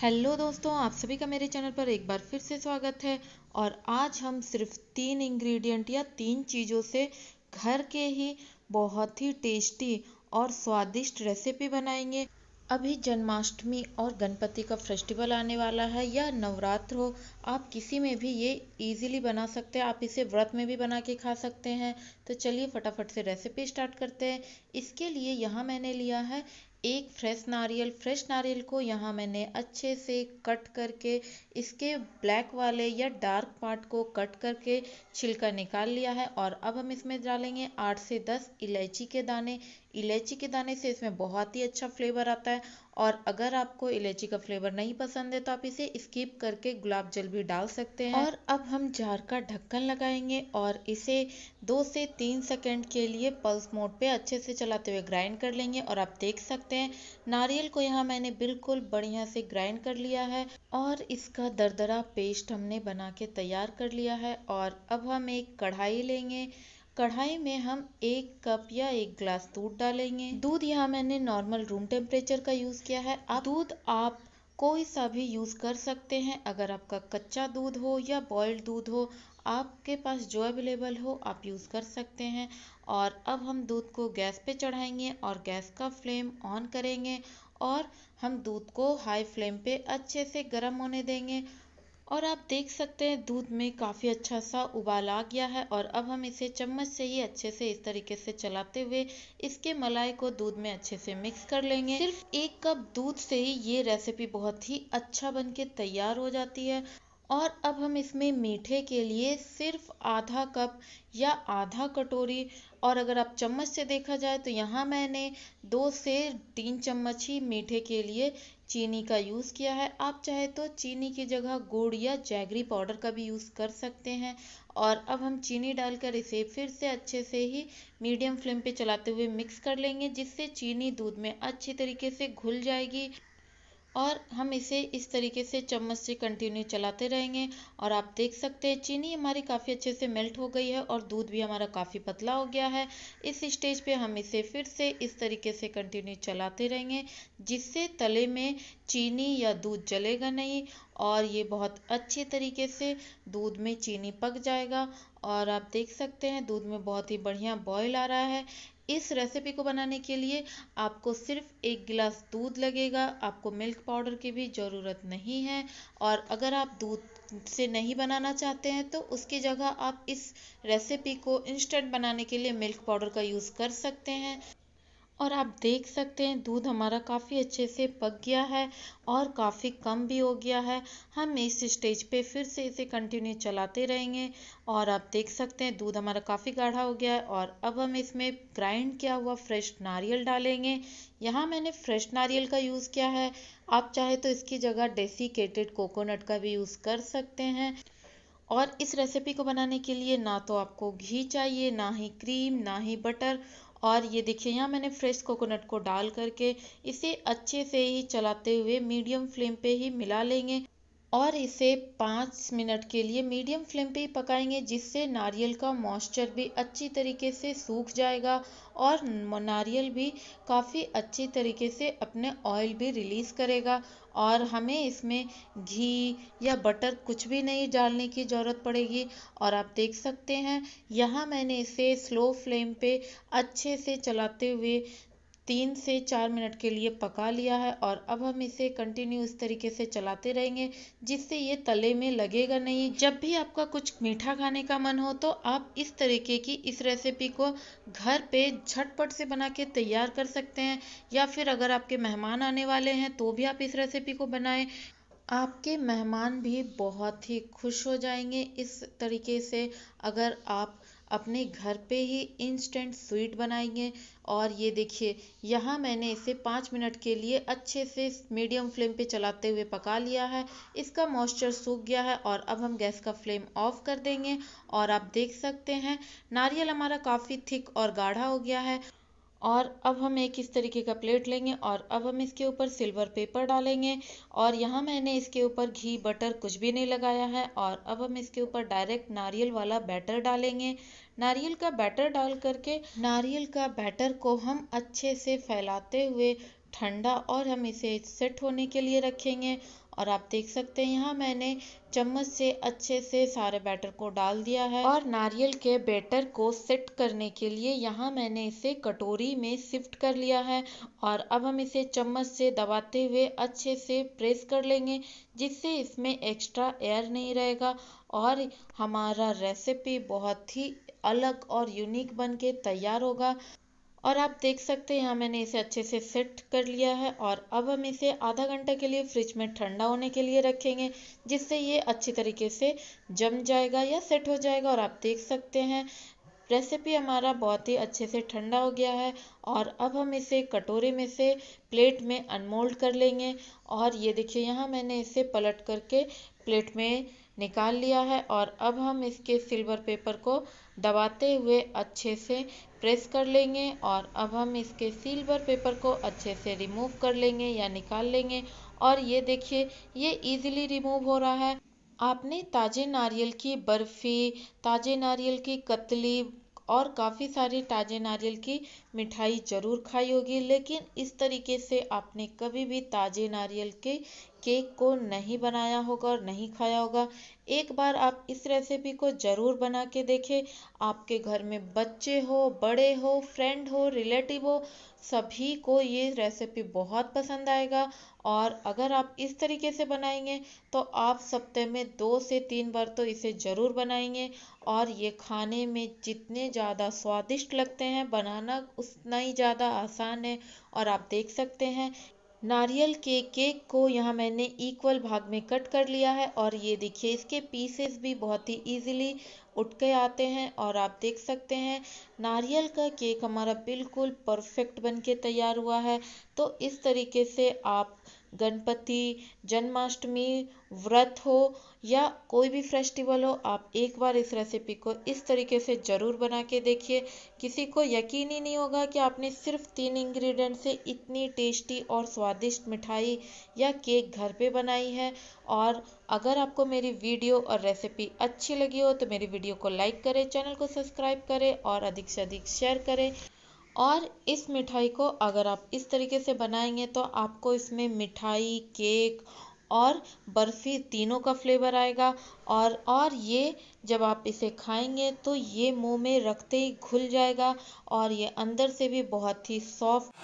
hello दोस्तों आप सभी का मेरे चैनल पर एक बार फिर से स्वागत है और आज हम सिर्फ तीन इंग्रेडिएंट या तीन चीज़ों से घर के ही बहुत ही टेस्टी और स्वादिष्ट रेसिपी बनाएंगे अभी जन्माष्टमी और गणपति का फेस्टिवल आने वाला है या नवरात्र हो आप किसी में भी ये इजीली बना सकते हैं आप इसे व्रत में भी बना के खा सकते हैं तो चलिए फटाफट से रेसिपी स्टार्ट करते हैं इसके लिए यहाँ मैंने लिया है एक फ्रेश नारियल फ्रेश नारियल को यहाँ मैंने अच्छे से कट करके इसके ब्लैक वाले या डार्क पार्ट को कट करके छिलका निकाल लिया है और अब हम इसमें डालेंगे आठ से दस इलायची के दाने इलायची के दाने से इसमें बहुत ही अच्छा फ्लेवर आता है और अगर आपको इलायची का फ्लेवर नहीं पसंद है तो आप इसे स्किप करके गुलाब जल भी डाल सकते हैं और अब हम जार का ढक्कन लगाएंगे और इसे दो से तीन सेकंड के लिए पल्स मोड पे अच्छे से चलाते हुए ग्राइंड कर लेंगे और आप देख सकते हैं नारियल को यहाँ मैंने बिल्कुल बढ़िया से ग्राइंड कर लिया है और इसका दरदरा पेस्ट हमने बना के तैयार कर लिया है और अब हम एक कढ़ाई लेंगे कढ़ाई में हम एक कप या एक ग्लास दूध डालेंगे दूध यहाँ मैंने नॉर्मल रूम टेम्परेचर का यूज़ किया है आप दूध आप कोई सा भी यूज़ कर सकते हैं अगर आपका कच्चा दूध हो या बॉइल्ड दूध हो आपके पास जो अवेलेबल हो आप यूज़ कर सकते हैं और अब हम दूध को गैस पे चढ़ाएंगे और गैस का फ्लेम ऑन करेंगे और हम दूध को हाई फ्लेम पे अच्छे से गर्म होने देंगे और आप देख सकते हैं दूध में काफ़ी अच्छा सा उबाल आ गया है और अब हम इसे चम्मच से ही अच्छे से इस तरीके से चलाते हुए इसके मलाई को दूध में अच्छे से मिक्स कर लेंगे सिर्फ एक कप दूध से ही ये रेसिपी बहुत ही अच्छा बन के तैयार हो जाती है और अब हम इसमें मीठे के लिए सिर्फ आधा कप या आधा कटोरी और अगर आप चम्मच से देखा जाए तो यहाँ मैंने दो से तीन चम्मच ही मीठे के लिए चीनी का यूज़ किया है आप चाहे तो चीनी की जगह गुड़ या जैगरी पाउडर का भी यूज़ कर सकते हैं और अब हम चीनी डालकर इसे फिर से अच्छे से ही मीडियम फ्लेम पे चलाते हुए मिक्स कर लेंगे जिससे चीनी दूध में अच्छी तरीके से घुल जाएगी और हम इसे इस तरीके से चम्मच से कंटिन्यू चलाते रहेंगे और आप देख सकते हैं चीनी हमारी काफ़ी अच्छे से मेल्ट हो गई है और दूध भी हमारा काफ़ी पतला हो गया है इस स्टेज पे हम इसे फिर से इस तरीके से कंटिन्यू चलाते रहेंगे जिससे तले में चीनी या दूध जलेगा नहीं और ये बहुत अच्छे तरीके से दूध में चीनी पक जाएगा और आप देख सकते हैं दूध में बहुत ही बढ़िया बॉयल आ रहा है इस रेसिपी को बनाने के लिए आपको सिर्फ एक गिलास दूध लगेगा आपको मिल्क पाउडर की भी ज़रूरत नहीं है और अगर आप दूध से नहीं बनाना चाहते हैं तो उसकी जगह आप इस रेसिपी को इंस्टेंट बनाने के लिए मिल्क पाउडर का यूज़ कर सकते हैं और आप देख सकते हैं दूध हमारा काफ़ी अच्छे से पक गया है और काफ़ी कम भी हो गया है हम इस स्टेज पे फिर से इसे कंटिन्यू चलाते रहेंगे और आप देख सकते हैं दूध हमारा काफ़ी गाढ़ा हो गया है और अब हम इसमें ग्राइंड किया हुआ फ्रेश नारियल डालेंगे यहाँ मैंने फ्रेश नारियल का यूज़ किया है आप चाहे तो इसकी जगह डेसिकेटेड कोकोनट का भी यूज़ कर सकते हैं और इस रेसिपी को बनाने के लिए ना तो आपको घी चाहिए ना ही क्रीम ना ही बटर और ये देखिए यहाँ मैंने फ्रेश कोकोनट को डाल करके इसे अच्छे से ही चलाते हुए मीडियम फ्लेम पे ही मिला लेंगे और इसे पाँच मिनट के लिए मीडियम फ्लेम पे ही पकाएंगे जिससे नारियल का मॉइस्चर भी अच्छी तरीके से सूख जाएगा और नारियल भी काफ़ी अच्छी तरीके से अपने ऑयल भी रिलीज़ करेगा और हमें इसमें घी या बटर कुछ भी नहीं डालने की ज़रूरत पड़ेगी और आप देख सकते हैं यहाँ मैंने इसे स्लो फ्लेम पे अच्छे से चलाते हुए तीन से चार मिनट के लिए पका लिया है और अब हम इसे कंटिन्यू इस तरीके से चलाते रहेंगे जिससे ये तले में लगेगा नहीं जब भी आपका कुछ मीठा खाने का मन हो तो आप इस तरीके की इस रेसिपी को घर पे झटपट से बना के तैयार कर सकते हैं या फिर अगर आपके मेहमान आने वाले हैं तो भी आप इस रेसिपी को बनाएं आपके मेहमान भी बहुत ही खुश हो जाएंगे इस तरीके से अगर आप अपने घर पे ही इंस्टेंट स्वीट बनाएंगे और ये देखिए यहाँ मैंने इसे पाँच मिनट के लिए अच्छे से मीडियम फ्लेम पे चलाते हुए पका लिया है इसका मॉइस्चर सूख गया है और अब हम गैस का फ्लेम ऑफ कर देंगे और आप देख सकते हैं नारियल हमारा काफ़ी थिक और गाढ़ा हो गया है और अब हम एक इस तरीके का प्लेट लेंगे और अब हम इसके ऊपर सिल्वर पेपर डालेंगे और यहाँ मैंने इसके ऊपर घी बटर कुछ भी नहीं लगाया है और अब हम इसके ऊपर डायरेक्ट नारियल वाला बैटर डालेंगे नारियल का बैटर डाल करके नारियल का बैटर को हम अच्छे से फैलाते हुए ठंडा और हम इसे सेट होने के लिए रखेंगे और आप देख सकते हैं यहाँ मैंने चम्मच से अच्छे से सारे बैटर को डाल दिया है और नारियल के बैटर को सेट करने के लिए यहाँ मैंने इसे कटोरी में शिफ्ट कर लिया है और अब हम इसे चम्मच से दबाते हुए अच्छे से प्रेस कर लेंगे जिससे इसमें एक्स्ट्रा एयर नहीं रहेगा और हमारा रेसिपी बहुत ही अलग और यूनिक बन के तैयार होगा और आप देख सकते हैं यहाँ मैंने इसे अच्छे से सेट कर लिया है और अब हम इसे आधा घंटा के लिए फ्रिज में ठंडा होने के लिए रखेंगे जिससे ये अच्छी तरीके से जम जाएगा या सेट हो जाएगा और आप देख सकते हैं रेसिपी हमारा बहुत ही अच्छे से ठंडा हो गया है और अब हम इसे कटोरे में से प्लेट में अनमोल्ड कर लेंगे और ये देखिए यहाँ मैंने इसे पलट करके प्लेट में निकाल लिया है और अब हम इसके सिल्वर पेपर को दबाते हुए अच्छे से प्रेस कर लेंगे और अब हम इसके सिल्वर पेपर को अच्छे से रिमूव कर लेंगे या निकाल लेंगे और ये देखिए ये इजीली रिमूव हो रहा है आपने ताजे नारियल की बर्फ़ी ताजे नारियल की कतली और काफ़ी सारी ताजे नारियल की मिठाई ज़रूर खाई होगी लेकिन इस तरीके से आपने कभी भी ताजे नारियल के केक को नहीं बनाया होगा और नहीं खाया होगा एक बार आप इस रेसिपी को ज़रूर बना के देखें आपके घर में बच्चे हो बड़े हो फ्रेंड हो रिलेटिव हो सभी को ये रेसिपी बहुत पसंद आएगा और अगर आप इस तरीके से बनाएंगे तो आप सप्ताह में दो से तीन बार तो इसे ज़रूर बनाएंगे और ये खाने में जितने ज़्यादा स्वादिष्ट लगते हैं बनाना उतना ही ज़्यादा आसान है और आप देख सकते हैं नारियल के केक को यहाँ मैंने इक्वल भाग में कट कर लिया है और ये देखिए इसके पीसेस भी बहुत ही इजीली उठ के आते हैं और आप देख सकते हैं नारियल का केक हमारा बिल्कुल परफेक्ट बन के तैयार हुआ है तो इस तरीके से आप गणपति जन्माष्टमी व्रत हो या कोई भी फेस्टिवल हो आप एक बार इस रेसिपी को इस तरीके से ज़रूर बना के देखिए किसी को यकीन ही नहीं होगा कि आपने सिर्फ तीन इंग्रेडिएंट से इतनी टेस्टी और स्वादिष्ट मिठाई या केक घर पे बनाई है और अगर आपको मेरी वीडियो और रेसिपी अच्छी लगी हो तो मेरी वीडियो को लाइक करें चैनल को सब्सक्राइब करें और अधिक से अधिक शेयर करें और इस मिठाई को अगर आप इस तरीके से बनाएंगे तो आपको इसमें मिठाई केक और बर्फ़ी तीनों का फ्लेवर आएगा और और ये जब आप इसे खाएंगे तो ये मुंह में रखते ही घुल जाएगा और ये अंदर से भी बहुत ही सॉफ्ट